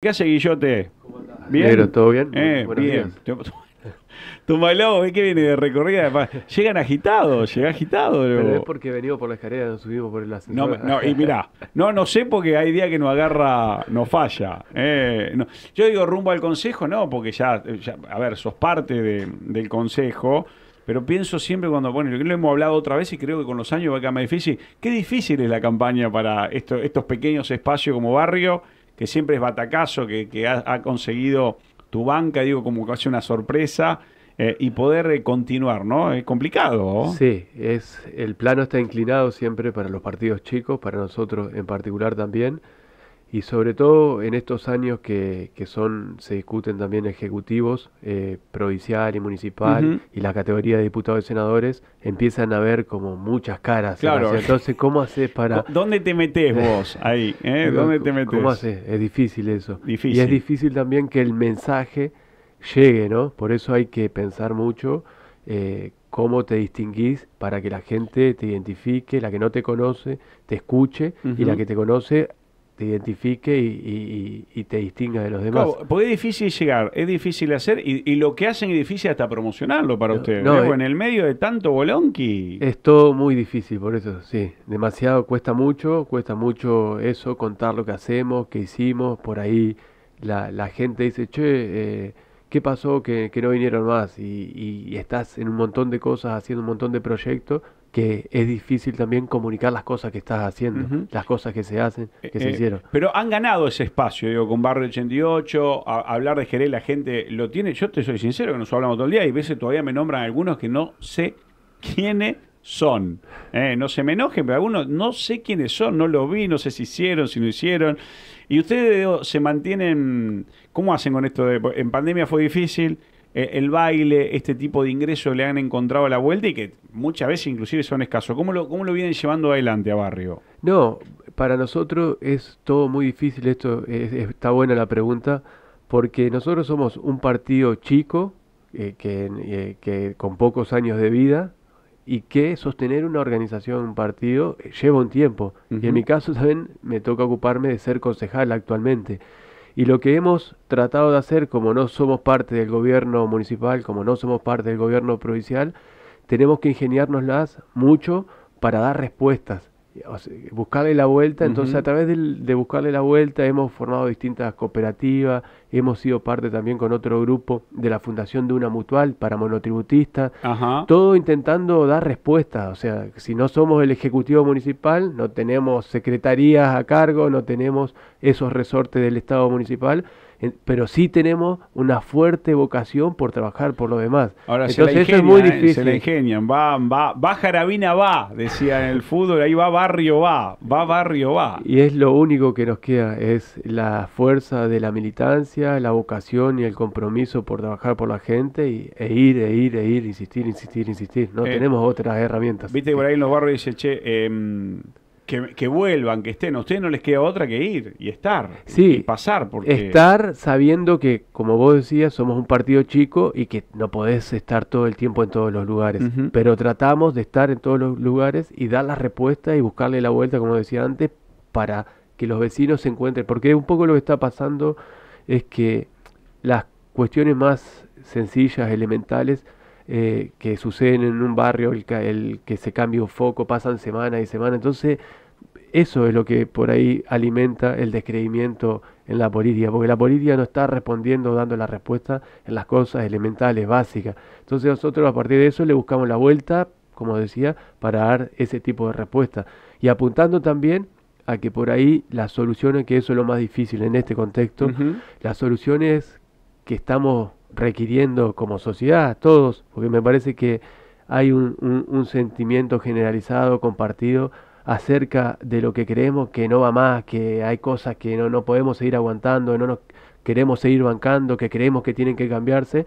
¿Qué hace Guillote? ¿Cómo estás? ¿Bien? ¿Todo bien? Eh, bien. Días. ¿ves ¿qué viene de recorrida? Llegan agitados, llega agitado. Pero es porque venido por las escalera, nos subimos por el ascensor. No, no, y mirá, no, no sé porque hay día que nos agarra, nos falla. Eh, Yo digo rumbo al consejo, no, porque ya, a ver, sos parte del consejo, pero pienso siempre cuando, bueno, lo hemos hablado otra vez y creo que con los años va a quedar más difícil. Qué difícil es la campaña para estos pequeños espacios como barrio que siempre es batacazo, que, ha, conseguido tu banca, digo, como casi una sorpresa, eh, y poder eh, continuar, ¿no? Es complicado. Sí, es, el plano está inclinado siempre para los partidos chicos, para nosotros en particular también y sobre todo en estos años que, son se discuten también ejecutivos eh, provincial y municipal y la categoría de diputados y senadores empiezan a ver como muchas caras claro entonces cómo haces para dónde te metes vos ahí eh? dónde te metes cómo haces es difícil eso difícil. y es difícil también que el mensaje llegue no por eso hay que pensar mucho eh, cómo te distinguís para que la gente te identifique, la que no te conoce, te escuche y la que te conoce te identifique y, te distinga de los demás. Claro, porque es difícil llegar, es difícil hacer, y, lo que hacen es difícil hasta promocionarlo para ustedes. Eh, en el medio de tanto bolonqui. Es todo muy difícil, por eso, sí. Demasiado, cuesta mucho, cuesta mucho eso, contar lo que hacemos, que hicimos, por ahí la, gente dice, che, eh, ¿qué pasó que, no vinieron más? Y, y estás en un montón de cosas, haciendo un montón de proyectos, que es difícil también comunicar las cosas que estás haciendo, las cosas que se hacen, eh, que se eh, hicieron. Pero han ganado ese espacio, digo, con Barrio 88, a, hablar de Jerez, la gente lo tiene. Yo te soy sincero que nos hablamos todo el día y a veces todavía me nombran algunos que no sé quiénes son. Eh, no se me enojen, pero algunos no sé quiénes son, no los vi, no sé si hicieron, si no hicieron. Y ustedes se mantienen, ¿cómo hacen con esto? en pandemia fue difícil, eh, el baile, este tipo de ingresos le han encontrado la vuelta y que muchas veces inclusive son escasos. ¿Cómo lo, vienen llevando adelante a Barrio? No, para nosotros es todo muy difícil, esto está buena la pregunta, porque nosotros somos un partido chico, eh, eh, que, con pocos años de vida, y que sostener una organización, un partido, lleva un tiempo. Y en mi caso, también me toca ocuparme de ser concejal actualmente. Y lo que hemos tratado de hacer, como no somos parte del gobierno municipal, como no somos parte del gobierno provincial, tenemos que ingeniárnoslas mucho para dar respuestas, buscarle la vuelta. Entonces, a través de buscarle la vuelta, hemos formado distintas cooperativas, hemos sido parte también con otro grupo de la fundación de una mutual para monotributistas, todo intentando dar respuestas, o sea, si no somos el Ejecutivo Municipal, no tenemos secretarías a cargo, no tenemos esos resortes del Estado Municipal, pero sí tenemos una fuerte vocación por trabajar por los demás. Ahora, Entonces, eh, se es muy difícil. se le ingenian, va, va, va Jarabina, va, decía en el fútbol, ahí va Barrio, va, va Barrio, va. Y es lo único que nos queda, es la fuerza de la militancia, la vocación y el compromiso por trabajar por la gente y, e ir, e ir, e ir, insistir, insistir, insistir. No eh, tenemos otras herramientas. Viste, por ahí en los barrios dice, che, em, que, vuelvan, que estén. A ustedes no les queda otra que ir y estar. Sí, y pasar. Porque... Estar sabiendo que, como vos decías, somos un partido chico y que no podés estar todo el tiempo en todos los lugares. Pero tratamos de estar en todos los lugares y dar la respuesta y buscarle la vuelta, como decía antes, para que los vecinos se encuentren. Porque un poco lo que está pasando es que las cuestiones más sencillas, elementales, eh, que suceden en un barrio, el, que se cambia un foco, pasan semana y semana. Entonces, eso es lo que por ahí alimenta el descreimiento en la política, porque la política no está respondiendo, dando la respuesta en las cosas elementales, básicas. Entonces nosotros a partir de eso le buscamos la vuelta, como decía, para dar ese tipo de respuesta. Y apuntando también a que por ahí las soluciones, que eso es lo más difícil en este contexto, las soluciones que estamos requiriendo como sociedad, todos, porque me parece que hay un, sentimiento generalizado, compartido, acerca de lo que creemos que no va más, que hay cosas que no, no podemos seguir aguantando, no nos queremos seguir bancando, que creemos que tienen que cambiarse.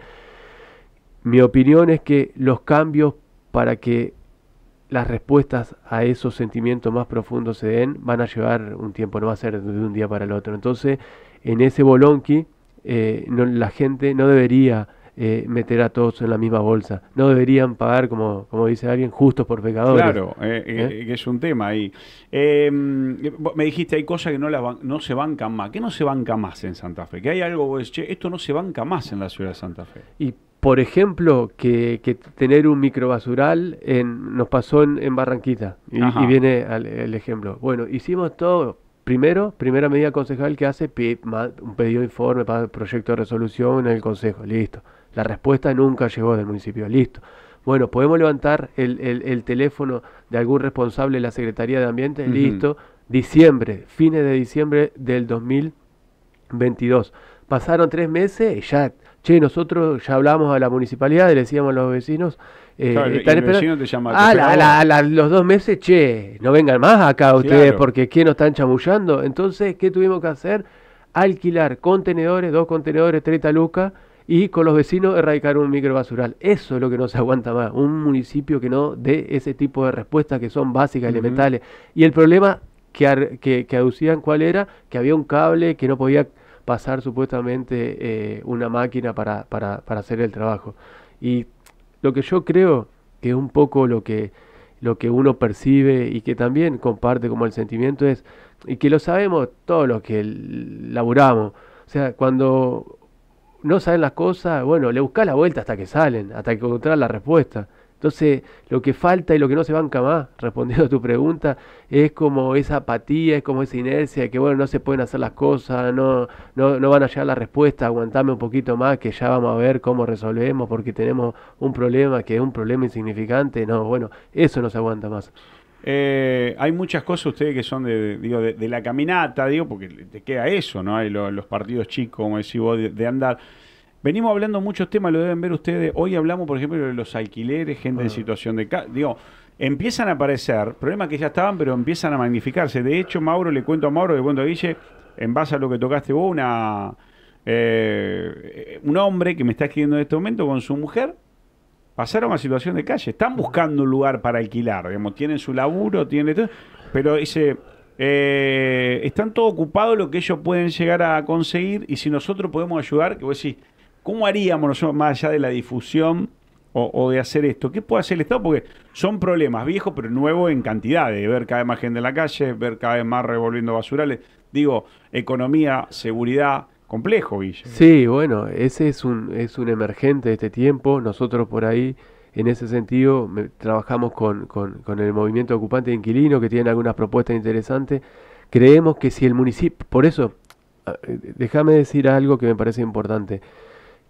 Mi opinión es que los cambios para que las respuestas a esos sentimientos más profundos se den van a llevar un tiempo, no va a ser de un día para el otro. Entonces, en ese bolonqui, eh, la gente no debería eh, meter a todos en la misma bolsa. No deberían pagar, como, como dice alguien, justos por pecadores. Claro, eh, que es un tema ahí. Em, me dijiste, hay cosas que no, no se bancan más. ¿Qué no se banca más en Santa Fe? Que hay algo, vos che, esto no se banca más en la ciudad de Santa Fe. Y por ejemplo, que, tener un microbasural en, nos pasó en, Barranquita. Y, viene el ejemplo. Bueno, hicimos todo Primero, primera medida concejal que hace, un pedido de informe para el proyecto de resolución en el consejo, listo. La respuesta nunca llegó del municipio, listo. Bueno, ¿podemos levantar el, teléfono de algún responsable de la Secretaría de Ambiente? Listo. Diciembre, fines de diciembre del 2022. Pasaron tres meses y ya che, nosotros ya hablamos a la municipalidad, le decíamos a los vecinos, eh, claro, están te a, ah, los dos meses, che, no vengan más acá ustedes porque ¿qué nos están chamullando? Entonces, ¿qué tuvimos que hacer? Alquilar contenedores, dos contenedores, 30 lucas y con los vecinos erradicar un microbasural. Eso es lo que no se aguanta más, un municipio que no dé ese tipo de respuestas que son básicas, elementales. Y el problema que, que aducían cuál era, que había un cable que no podía pasar supuestamente eh, una máquina para, para, para, hacer el trabajo. Y lo que yo creo que es un poco lo que, lo que uno percibe y que también comparte como el sentimiento es, y que lo sabemos todos los que laburamos, o sea, cuando no saben las cosas, bueno, le buscas la vuelta hasta que salen, hasta que encontrar la respuesta. Entonces, lo que falta y lo que no se banca más, respondiendo a tu pregunta, es como esa apatía, es como esa inercia que, bueno, no se pueden hacer las cosas, no, no, no van a llegar la respuesta, aguantame un poquito más, que ya vamos a ver cómo resolvemos, porque tenemos un problema que es un problema insignificante. No, bueno, eso no se aguanta más. Eh, hay muchas cosas ustedes que son de, digo, de, la caminata, digo, porque te queda eso, ¿no? Hay los partidos chicos, como decís vos, de andar. Venimos hablando muchos temas, lo deben ver ustedes. Hoy hablamos, por ejemplo, de los alquileres, gente en situación de... Digo, empiezan a aparecer problemas que ya estaban, pero empiezan a magnificarse. De hecho, Mauro, le cuento a Mauro, le cuento dice, en base a lo que tocaste vos, una, eh, un hombre que me está escribiendo en este momento con su mujer, pasaron a situación de calle. Están buscando un lugar para alquilar, digamos, tienen su laburo, tienen todo, pero dice... Eh, están todo ocupados lo que ellos pueden llegar a conseguir y si nosotros podemos ayudar, que vos decís, ¿Cómo haríamos nosotros, más allá de la difusión o, de hacer esto? ¿Qué puede hacer el Estado? Porque son problemas viejos, pero nuevos en cantidad, de ver cada vez más gente en la calle, ver cada vez más revolviendo basurales. Digo, economía, seguridad, complejo, Villa. Sí, bueno, ese es un, es un emergente de este tiempo. Nosotros por ahí, en ese sentido, trabajamos con, el movimiento ocupante de inquilino, que tiene algunas propuestas interesantes. Creemos que si el municipio, por eso, eh, déjame decir algo que me parece importante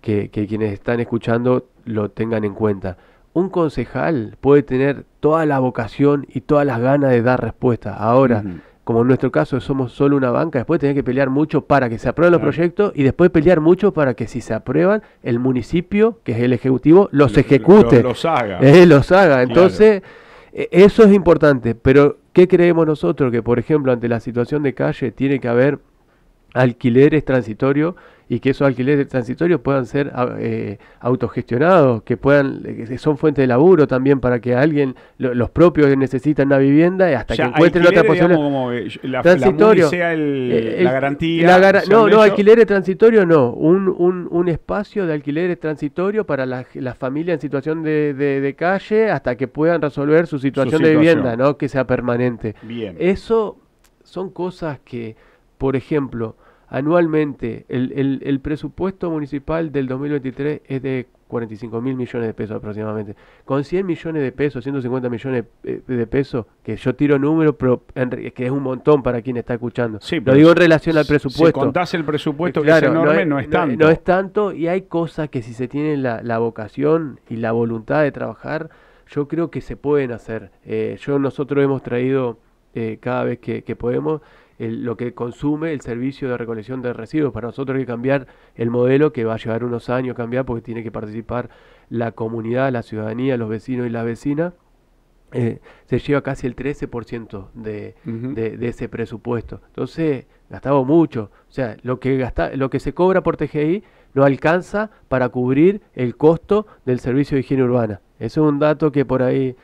que, quienes están escuchando lo tengan en cuenta. Un concejal puede tener toda la vocación y todas las ganas de dar respuesta. Ahora, como en nuestro caso somos solo una banca, después tiene que pelear mucho para que se aprueben los proyectos y después pelear mucho para que si se aprueban, el municipio, que es el ejecutivo, los ejecute. los haga. Eh, los haga. Entonces, e, eso es importante. Pero, ¿qué creemos nosotros? Que, por ejemplo, ante la situación de calle tiene que haber alquileres transitorios y que esos alquileres transitorios puedan ser ah, eh, autogestionados, que puedan que eh, son fuente de laburo también para que alguien, los propios que necesitan una vivienda, hasta que encuentren otra posibilidad. Eh, la, transitorio. La sea el, la garantía. no, no, alquileres transitorios no, un, espacio de alquileres transitorios para las la familias en situación de, calle hasta que puedan resolver su situación, de vivienda, ¿no? que sea permanente. Bien. Eso son cosas que por ejemplo, anualmente el, presupuesto municipal del 2023 es de 45 mil millones de pesos aproximadamente. Con 100 millones de pesos, 150 millones eh, de pesos, que yo tiro números, pero que es un montón para quien está escuchando. Lo digo en relación al presupuesto. Si contás el presupuesto que es enorme, no es, tanto. No, es tanto y hay cosas que si se tiene la, vocación y la voluntad de trabajar, yo creo que se pueden hacer. Eh, yo Nosotros hemos traído eh, cada vez que podemos lo que consume el servicio de recolección de residuos. Para nosotros hay que cambiar el modelo que va a llevar unos años cambiar porque tiene que participar la comunidad, la ciudadanía, los vecinos y las vecinas. Eh, se lleva casi el 13% de, de, ese presupuesto. Entonces, gastamos mucho. O sea, lo que, gasta, lo que se cobra por TGI no alcanza para cubrir el costo del servicio de higiene urbana. Eso es un dato que por ahí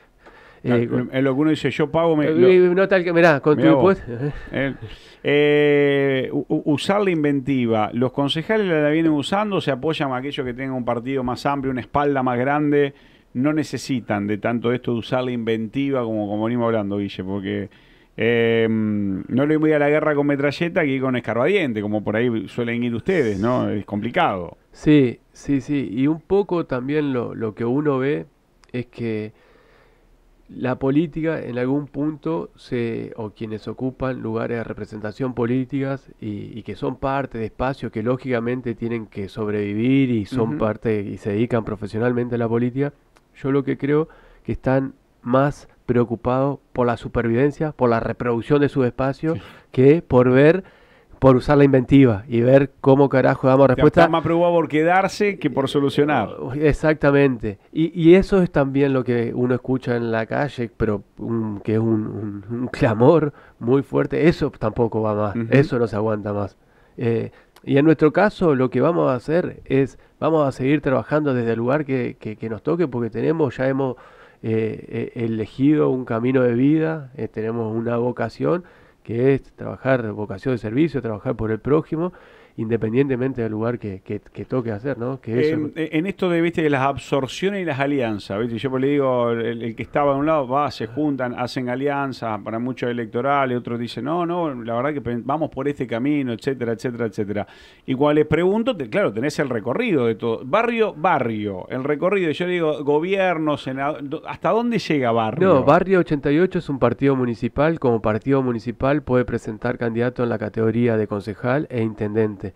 eh, es lo que uno dice, yo pago... Me, eh, eh, no tal que, mirá, con eh, usar la inventiva. ¿Los concejales la vienen usando? ¿Se apoyan a aquellos que tengan un partido más amplio, una espalda más grande? No necesitan de tanto esto de usar la inventiva como, como venimos hablando, Guille, porque... no le voy a la guerra con metralleta que con escarbadiente, como por ahí suelen ir ustedes, ¿no? Es complicado. Sí, sí, sí. Y un poco también lo, lo que uno ve es que la política en algún punto se o quienes ocupan lugares de representación políticas y, que son parte de espacios que lógicamente tienen que sobrevivir y son parte y se dedican profesionalmente a la política, yo lo que creo que están más preocupados por la supervivencia, por la reproducción de sus espacios, que por ver por usar la inventiva y ver cómo carajo damos respuesta. Está más probado por quedarse que por solucionar. Oh, exactamente. Y, eso es también lo que uno escucha en la calle, pero que es un, clamor muy fuerte. Eso tampoco va más, eso no se aguanta más. Eh, y en nuestro caso lo que vamos a hacer es, vamos a seguir trabajando desde el lugar que, nos toque, porque tenemos, ya hemos eh, eh, elegido un camino de vida, tenemos una vocación que es trabajar vocación de servicio, trabajar por el prójimo independientemente del lugar que, toque hacer, ¿no? Que en, esto de, de las absorciones y las alianzas, yo le digo, el, que estaba de un lado va, se juntan, hacen alianzas para muchos electorales, otros dicen, no, no, la verdad que vamos por este camino, etcétera, etcétera, etcétera. Y cuando les pregunto, claro, tenés el recorrido de todo, barrio, barrio, el recorrido, yo le digo, gobierno, senador ¿hasta dónde llega barrio? No, barrio 88 es un partido municipal, como partido municipal puede presentar candidato en la categoría de concejal e intendente.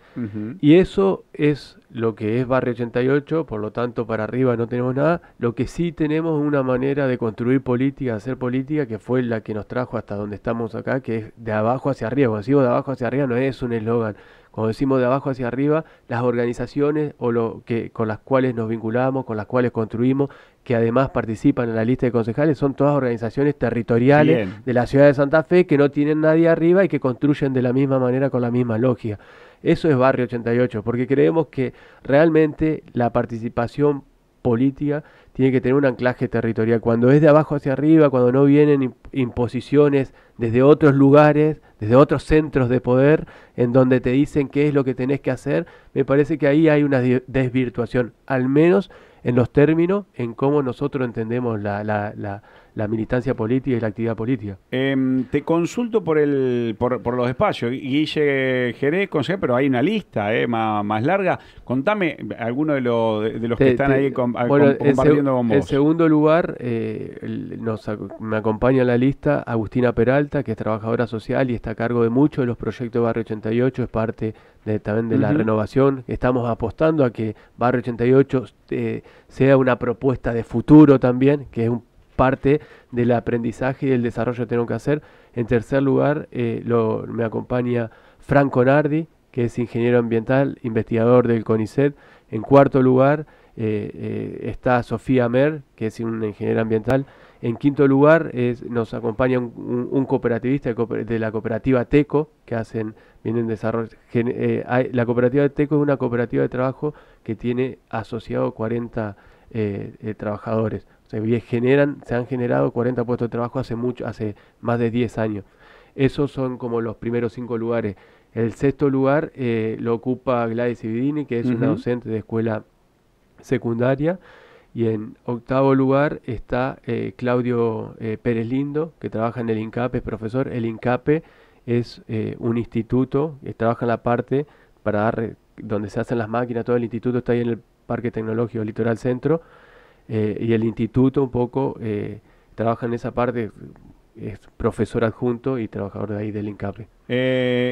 Y eso es lo que es Barrio 88, por lo tanto para arriba no tenemos nada. Lo que sí tenemos es una manera de construir política, hacer política, que fue la que nos trajo hasta donde estamos acá, que es de abajo hacia arriba. Cuando digo de abajo hacia arriba no es un eslogan, cuando decimos de abajo hacia arriba, las organizaciones o lo que, con las cuales nos vinculamos, con las cuales construimos, que además participan en la lista de concejales, son todas organizaciones territoriales de la ciudad de Santa Fe que no tienen nadie arriba y que construyen de la misma manera con la misma logia. Eso es Barrio 88, porque creemos que realmente la participación política tiene que tener un anclaje territorial. Cuando es de abajo hacia arriba, cuando no vienen imposiciones desde otros lugares, desde otros centros de poder, en donde te dicen qué es lo que tenés que hacer, me parece que ahí hay una desvirtuación, al menos en los términos en cómo nosotros entendemos la, militancia política y la actividad política. Em, te consulto por el por, por los espacios. Guille Jerez, consejero, pero hay una lista eh, más, larga. Contame alguno de, los, de los que están ahí compartiendo con vos. En segundo lugar, eh, me acompaña la lista Agustina Peral que es trabajadora social y está a cargo de muchos de los proyectos Barrio 88, es parte también de la renovación. Estamos apostando a que Barrio 88 eh, sea una propuesta de futuro también, que es parte del aprendizaje y del desarrollo que tenemos que hacer. En tercer lugar, eh, me acompaña Franco Nardi, que es ingeniero ambiental, investigador del CONICET. En cuarto lugar, eh, está Sofía Mer, que es una ingeniera ambiental. En quinto lugar, es, nos acompaña un, cooperativista de la cooperativa Teco, que hacen, vienen desarrollo. Eh, la cooperativa Teco es una cooperativa de trabajo que tiene asociados 40 eh, eh, trabajadores. generan, se han generado 40 puestos de trabajo hace, mucho, hace más de 10 años. Esos son como los primeros cinco lugares. El sexto lugar lo ocupa Gladys Ividini, que es una docente de escuela secundaria y en octavo lugar está eh, Claudio eh, Pérez Lindo, que trabaja en el INCAPE, es profesor. El INCAPE es eh, un instituto trabaja en la parte para dar, donde se hacen las máquinas, todo el instituto está ahí en el Parque Tecnológico Litoral Centro. y el instituto un poco trabaja en esa parte, es profesor adjunto y trabajador de ahí del INCAPE.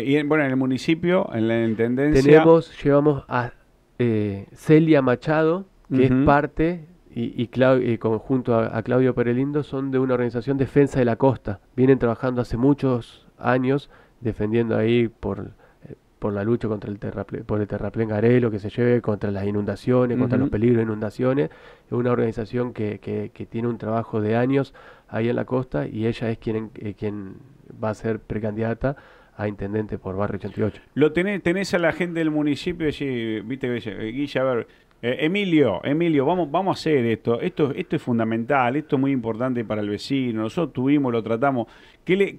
y bueno, en el municipio, en la intendencia. Tenemos, llevamos a Celia Machado, que es parte y, y, Clau y conjunto a, Claudio Perelindo son de una organización Defensa de la Costa. Vienen trabajando hace muchos años defendiendo ahí por, eh, por la lucha contra el terraplén, por el terraplén Garelo que se lleve, contra las inundaciones, contra los peligros de inundaciones. Es una organización que, tiene un trabajo de años ahí en la costa y ella es quien, eh, quien va a ser precandidata a intendente por Barrio 88. Lo tenés, tenés a la gente del municipio, allí, viste, Guilla, eh, Emilio, Emilio, vamos, vamos a hacer esto. esto. es fundamental, esto es muy importante para el vecino. Nosotros tuvimos, lo tratamos. ¿Qué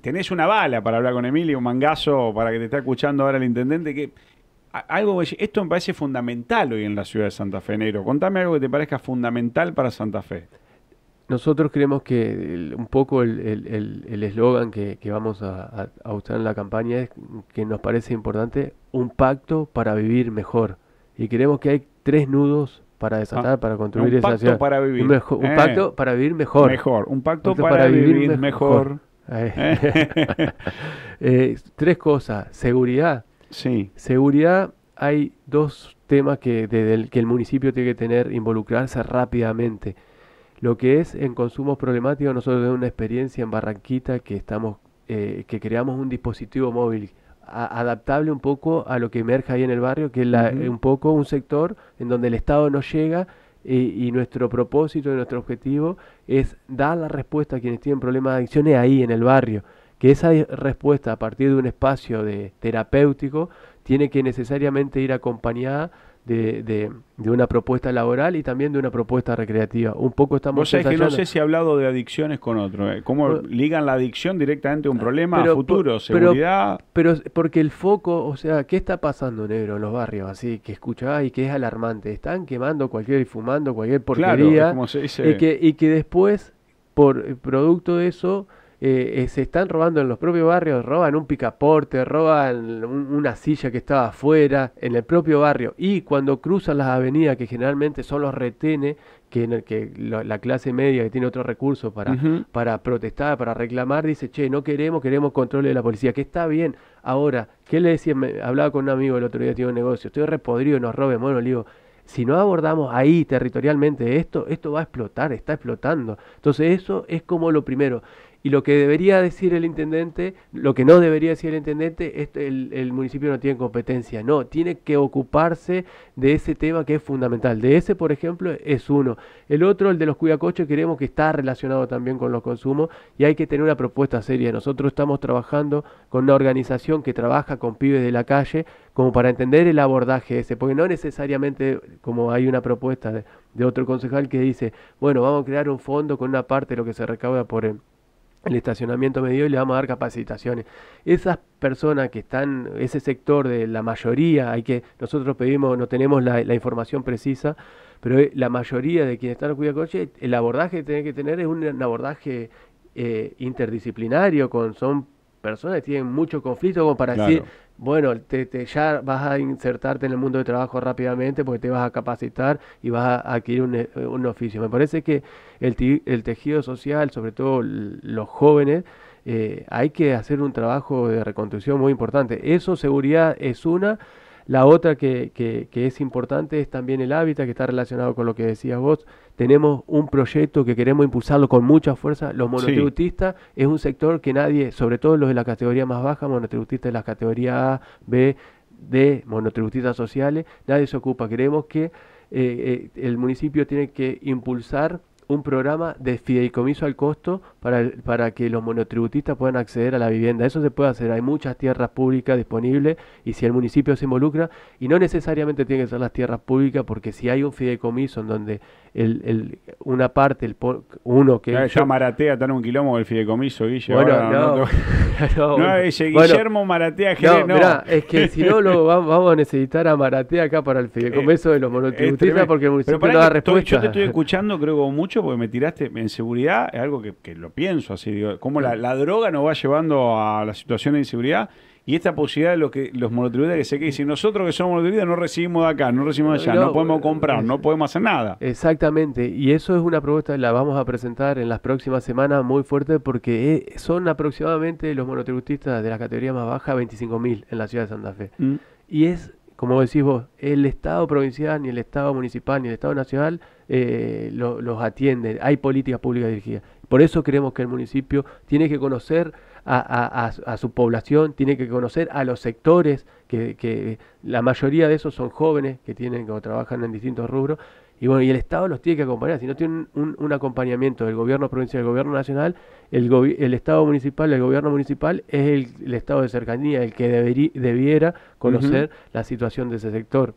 ¿Tenés una bala para hablar con Emilio, un mangazo para que te esté escuchando ahora el intendente? Que, algo, esto me parece fundamental hoy en la ciudad de Santa Fe, Negro. Contame algo que te parezca fundamental para Santa Fe. Nosotros creemos que un poco el eslogan que, vamos a, a, a usar en la campaña es que nos parece importante un pacto para vivir mejor y creemos que hay tres nudos para desatar, ah, para construir un esa Para vivir. Un, eh. pacto para vivir mejor. un pacto, para, vivir, mejor. Eh. Eh. tres cosas, seguridad. Sí. Seguridad, hay dos temas que, desde que el municipio tiene que tener, involucrarse rápidamente. Lo que es en consumos problemáticos, nosotros tenemos una experiencia en Barranquita que estamos, que creamos un dispositivo móvil adaptable un poco a lo que emerge ahí en el barrio, que es un poco un sector en donde el Estado no llega y, nuestro propósito y nuestro objetivo es dar la respuesta a quienes tienen problemas de adicciones ahí en el barrio. Que esa respuesta a partir de un espacio de, terapéutico tiene que necesariamente ir acompañada de, de, de, una propuesta laboral y también de una propuesta recreativa. Un poco estamos que no sé si he hablado de adicciones con otro. Eh. ¿Cómo ligan la adicción directamente a un ah, problema a futuro? ¿Seguridad? Pero, porque el foco, o sea, ¿qué está pasando, negro, en los barrios? Así que escucha y que es alarmante. Están quemando cualquier y fumando cualquier porquería. Claro, Y, que, y que después, por producto de eso eh, eh, se están robando en los propios barrios, roban un picaporte, roban una silla que estaba afuera, en el propio barrio. Y cuando cruzan las avenidas, que generalmente son los retenes, que, en el que la, clase media que tiene otro recurso para, para protestar, para reclamar, dice, che, no queremos, queremos control de la policía, que está bien. Ahora, ¿qué le decía? hablaba con un amigo el otro día, tiene un negocio, estoy repodrido, nos roben, bueno, le digo, si no abordamos ahí territorialmente esto, esto va a explotar, está explotando. Entonces eso es como lo primero y lo que debería decir el intendente, lo que no debería decir el intendente, es el, el municipio no tiene competencia, no, tiene que ocuparse de ese tema que es fundamental. De ese, por ejemplo, es uno. El otro, el de los cuidacoches, creemos que está relacionado también con los consumos y hay que tener una propuesta seria. Nosotros estamos trabajando con una organización que trabaja con pibes de la calle como para entender el abordaje ese, porque no necesariamente, como hay una propuesta de, otro concejal que dice, bueno, vamos a crear un fondo con una parte de lo que se recauda por él eh, el estacionamiento medio y le vamos a dar capacitaciones. Esas personas que están, ese sector de la mayoría, hay que, nosotros pedimos, no tenemos la, información precisa, pero eh, la mayoría de quienes están cuidando coche, el abordaje que tienen que tener es un, abordaje eh, interdisciplinario, con, son personas tienen mucho conflicto como para decir, bueno, te, ya vas a insertarte en el mundo de trabajo rápidamente porque te vas a capacitar y vas a adquirir un, eh, un oficio. Me parece que el, el tejido social, sobre todo los jóvenes, eh, hay que hacer un trabajo de reconstrucción muy importante. Eso, seguridad, es una, la otra que, es importante es también el hábitat, que está relacionado con lo que decías vos. Tenemos un proyecto que queremos impulsarlo con mucha fuerza. Los monotributistas es un sector que nadie, sobre todo los de la categoría más baja, monotributistas de la categoría A, B, D, monotributistas sociales, nadie se ocupa. Queremos que eh, eh, el municipio tiene que impulsar un programa de fideicomiso al costo para, para que los monotributistas puedan acceder a la vivienda. Eso se puede hacer, hay muchas tierras públicas disponibles y si el municipio se involucra, y no necesariamente tienen que ser las tierras públicas, porque si hay un fideicomiso en donde el, el, una parte, el uno que... Ya, Maratea tan un kilómetro el fideicomiso, Guillermo no, Guillermo Maratea es que si no, lo, vamos a necesitar a Maratea acá para el fideicomiso de los eh, monotributistas porque el municipio no da respuesta. Yo te estoy escuchando, creo, mucho porque me tiraste en seguridad, es algo que, lo pienso así, como la, droga nos va llevando a la situación de inseguridad y esta posibilidad de lo que, los monotributistas que sé que si nosotros que somos monotributistas no recibimos de acá, no recibimos de allá, no, podemos eh, comprar, no podemos hacer nada. Exactamente, y eso es una propuesta que la vamos a presentar en las próximas semanas muy fuerte porque eh, son aproximadamente los monotributistas de la categoría más baja 25.000 en la ciudad de Santa Fe. Mm. Y es, como decís vos, el Estado provincial, ni el Estado municipal, ni el Estado nacional eh, los atiende, hay políticas públicas dirigidas. Por eso creemos que el municipio tiene que conocer a, su población, tiene que conocer a los sectores, que, la mayoría de esos son jóvenes que tienen o trabajan en distintos rubros, y bueno, y el Estado los tiene que acompañar. Si no tienen un, acompañamiento del gobierno provincial, del gobierno nacional, el, Estado municipal, el gobierno municipal es el, Estado de cercanía, el que debería debiera conocer la situación de ese sector.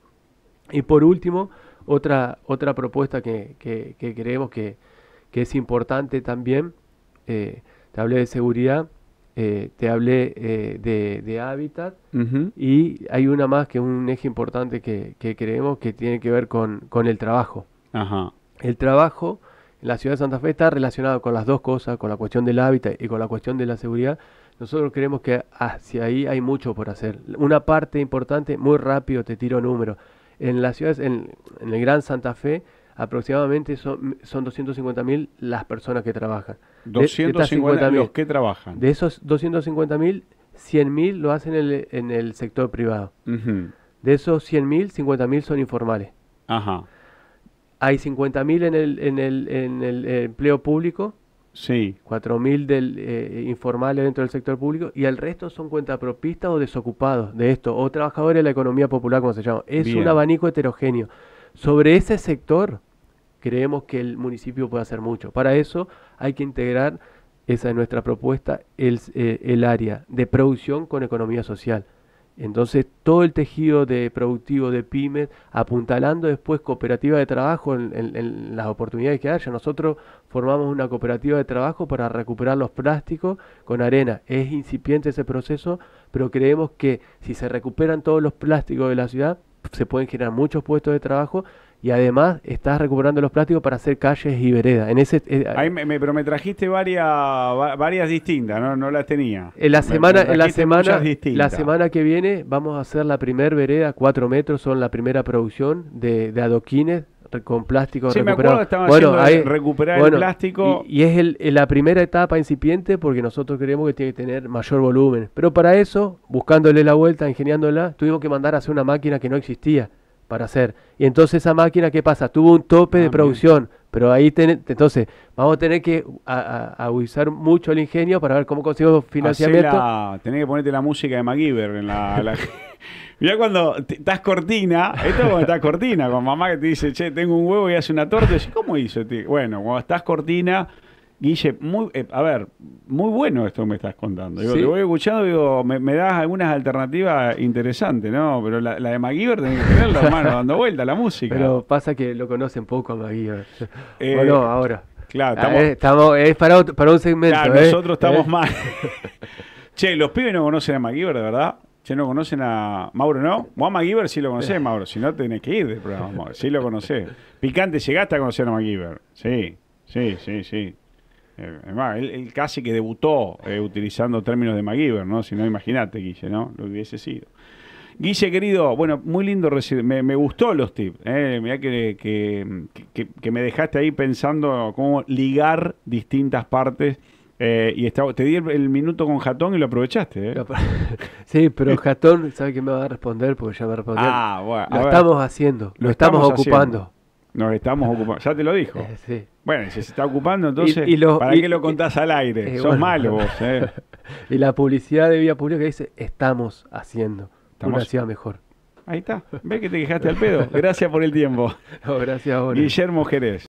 Y por último, otra, otra propuesta que, que, que creemos que, que, es importante también, eh, te hablé de seguridad, eh, te hablé eh, de, hábitat y hay una más que es un eje importante que, que creemos que tiene que ver con, con el trabajo. El trabajo en la ciudad de Santa Fe está relacionado con las dos cosas, con la cuestión del hábitat y con la cuestión de la seguridad. Nosotros creemos que hacia ahí hay mucho por hacer. Una parte importante, muy rápido te tiro números. En las ciudades, en, el Gran Santa Fe, aproximadamente son, son 250.000 las personas que trabajan. 250.000 los que trabajan. De esos 250.000, 100.000 lo hacen en el, sector privado. Uh De esos 100.000, 50.000 son informales. Ajá. Hay 50.000 en el, en, el, en el eh, empleo público Sí. 4.000 del, eh, informales dentro del sector público y el resto son cuentapropistas o desocupados de esto, o trabajadores de la economía popular, como se llama. Es un abanico heterogéneo. Sobre ese sector creemos que el municipio puede hacer mucho. Para eso hay que integrar, esa es nuestra propuesta, el eh, área de producción con economía social. Entonces todo el tejido de productivo de pymes, apuntalando después cooperativa de trabajo en, en, las oportunidades que haya. Nosotros formamos una cooperativa de trabajo para recuperar los plásticos con arena. Es incipiente ese proceso, pero creemos que si se recuperan todos los plásticos de la ciudad, se pueden generar muchos puestos de trabajo y además estás recuperando los plásticos para hacer calles y veredas. En ese, eh, Ahí me, trajiste varias, varias distintas, no, no las tenía. En la semana, en la semana, la semana que viene vamos a hacer la primer vereda, cuatro metros, son la primera producción de, adoquines con plástico recuperado. bueno, hay, recuperar el plástico. Y, es la primera etapa incipiente porque nosotros creemos que tiene que tener mayor volumen. Pero para eso, buscándole la vuelta, ingeniándola, tuvimos que mandar a hacer una máquina que no existía para hacer. Y entonces esa máquina, ¿qué pasa? Tuvo un tope de producción, pero ahí, entonces, vamos a tener que abusar mucho el ingenio para ver cómo consigo financiamiento. tenés que ponerte la música de MacGyver en la... cuando estás cortina, esto cuando estás cortina, con mamá que te dice, che, tengo un huevo y hace una torta, y ¿cómo hizo? Este?". Bueno, cuando estás cortina Guille, muy, eh, a ver, muy bueno esto que me estás contando. Digo, Te voy escuchando, digo, me, das algunas alternativas interesantes, ¿no? Pero la, de MacGyver tenés que tenerla, hermano, dando vuelta la música. Pero pasa que lo conocen poco a MacGyver. Eh, o no, ahora. Claro, ah, eh, estamos, es para, un segmento. Claro, nosotros estamos mal. che, los pibes no conocen a MacGyver, de verdad. Che, no conocen a Mauro, ¿no? Vos a MacGyver sí lo conocés, Mauro. Si no, tenés que ir del programa, Mauro. Sí lo conocés. Picante, llegaste a conocer a MacGyver. Sí, sí, sí, sí. Eh, es él, él, casi que debutó eh, utilizando términos de MacGyver, ¿no? Si no, imagínate, Guille, ¿no? Lo hubiese sido. Guille, querido, bueno, muy lindo, me, me gustó los tips. Eh, mirá que, que, me dejaste ahí pensando cómo ligar distintas partes. Eh, y te di el, minuto con Jatón y lo aprovechaste. ¿eh? sí, pero Jatón, ¿sabe que me va a responder? Porque ya me respondió. Ah, bueno, lo estamos haciendo, lo, estamos, ocupando. Nos estamos ocupando, ya te lo dijo. sí. Bueno, y se está ocupando, entonces, ¿para qué lo contás al aire? Eh, Sos malo eh. y la publicidad de Vía Pública dice, estamos haciendo ¿Estamos? una mejor. Ahí está, ve que te quejaste al pedo. Gracias por el tiempo. gracias a Guillermo Jerez.